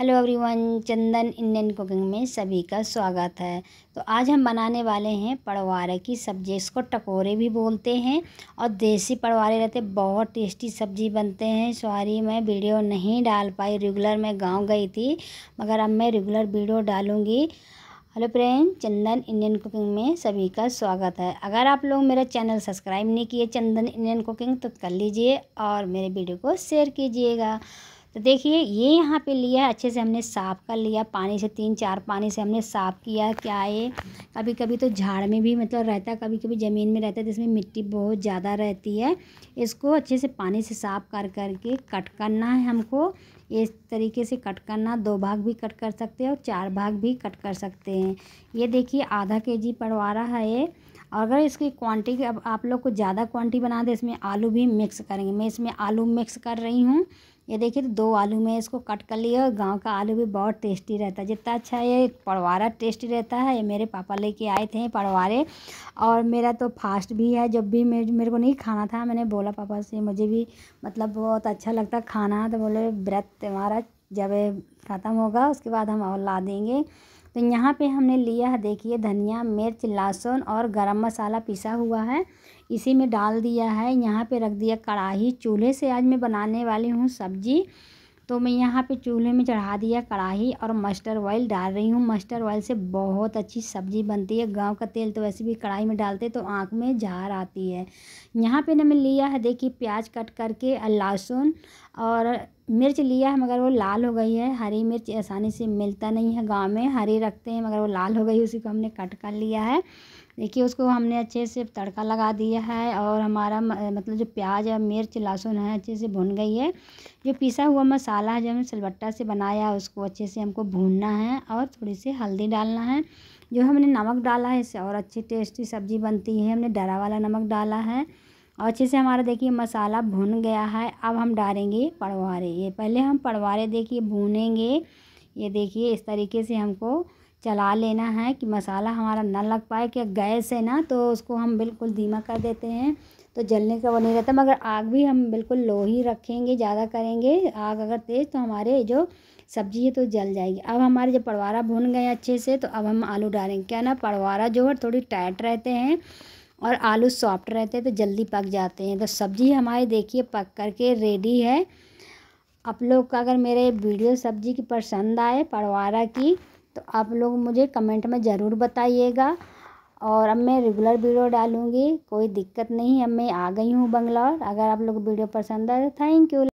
hello everyone Chandan Indian cooking में सभी का स्वागत है तो आज हम बनाने वाले हैं पड़वारे की सब्ज़ी इसको टकोरे भी बोलते हैं और देसी पड़वारे रहते बहुत टेस्टी सब्ज़ी बनते हैं सॉरी मैं वीडियो नहीं डाल पाई रेगुलर मैं गांव गई थी मगर अब मैं रेगुलर वीडियो डालूँगी hello friend Chandan Indian cooking में सभी का स्वागत है अगर आप लोग मेरा चैनल सब्सक्राइब नहीं किए चंदन इंडियन कुकिंग तो कर लीजिए और मेरे वीडियो को शेयर कीजिएगा तो देखिए ये यहाँ पे लिया अच्छे से हमने साफ़ कर लिया पानी से तीन चार पानी से हमने साफ़ किया क्या है कभी कभी तो झाड़ में भी मतलब रहता है कभी कभी ज़मीन में रहता है जिसमें मिट्टी बहुत ज़्यादा रहती है इसको अच्छे से पानी से साफ़ कर करके कट करना है हमको इस तरीके से कट करना दो भाग भी कट कर सकते हैं और चार भाग भी कट कर सकते हैं ये देखिए आधा के जी पड़वारा है ये और अगर इसकी क्वांटिटी अब आप लोग को ज़्यादा क्वांटिटी बना दे इसमें आलू भी मिक्स करेंगे मैं इसमें आलू मिक्स कर रही हूँ ये देखिए तो दो आलू में इसको कट कर लिया और गाँव का आलू भी बहुत टेस्टी रहता है जितना अच्छा ये पड़वारा टेस्टी रहता है ये मेरे पापा लेके आए थे पड़वारे और मेरा तो फास्ट भी है जब भी मेरे मेरे को नहीं खाना था मैंने बोला पापा से मुझे भी मतलब बहुत अच्छा लगता खाना तो बोले व्रत तुम्हारा जब ख़त्म होगा उसके बाद हम और ला देंगे तो यहाँ पर हमने लिया है देखिए धनिया मिर्च लहसुन और गर्म मसाला पिसा हुआ है इसी में डाल दिया है यहाँ पे रख दिया कढ़ाई चूल्हे से आज मैं बनाने वाली हूँ सब्जी तो मैं यहाँ पे चूल्हे में चढ़ा दिया कढ़ाई और मस्टर्ड ऑयल डाल रही हूँ मस्टर्ड ऑयल से बहुत अच्छी सब्ज़ी बनती है गांव का तेल तो वैसे भी कढ़ाई में डालते तो आँख में झार आती है यहाँ पे ना मैं लिया है देखिए प्याज कट करके लहसुन और मिर्च लिया है मगर वो लाल हो गई है हरी मिर्च आसानी से मिलता नहीं है गाँव में हरी रखते हैं मगर वो लाल हो गई उसी को हमने कट कर लिया है देखिए उसको हमने अच्छे से तड़का लगा दिया है और हमारा मतलब जो प्याज है मिर्च लहसुन है अच्छे से भुन गई है जो पिसा हुआ मसाला है जो हमने सिलबट्टा से बनाया है उसको अच्छे से हमको भूनना है और थोड़ी सी हल्दी डालना है जो हमने नमक डाला है इससे और अच्छी टेस्टी सब्ज़ी बनती है हमने डरा वाला नमक डाला है और अच्छे से हमारा देखिए मसाला भुन गया है अब हम डालेंगे पड़वारे ये पहले हम पड़वारे देखिए भूनेंगे ये देखिए इस तरीके से हमको चला लेना है कि मसाला हमारा न लग पाए कि गैस है ना तो उसको हम बिल्कुल धीमा कर देते हैं तो जलने का वो नहीं रहता मगर आग भी हम बिल्कुल लो ही रखेंगे ज़्यादा करेंगे आग अगर तेज़ तो हमारे जो सब्जी है तो जल जाएगी अब हमारे जब पड़वारा भुन गए अच्छे से तो अब हम आलू डालेंगे क्या ना पड़वारा जो है थोड़ी टाइट रहते हैं और आलू सॉफ्ट रहते हैं तो जल्दी पक जाते हैं तो सब्ज़ी हमारी देखिए पक कर के रेडी है आप लोग का अगर मेरे वीडियो सब्ज़ी की पसंद आए पड़वारा की तो आप लोग मुझे कमेंट में ज़रूर बताइएगा और अब मैं रेगुलर वीडियो डालूँगी कोई दिक्कत नहीं अब मैं आ गई हूँ बंगलौर अगर आप लोग वीडियो पसंद आए तो थैंक यू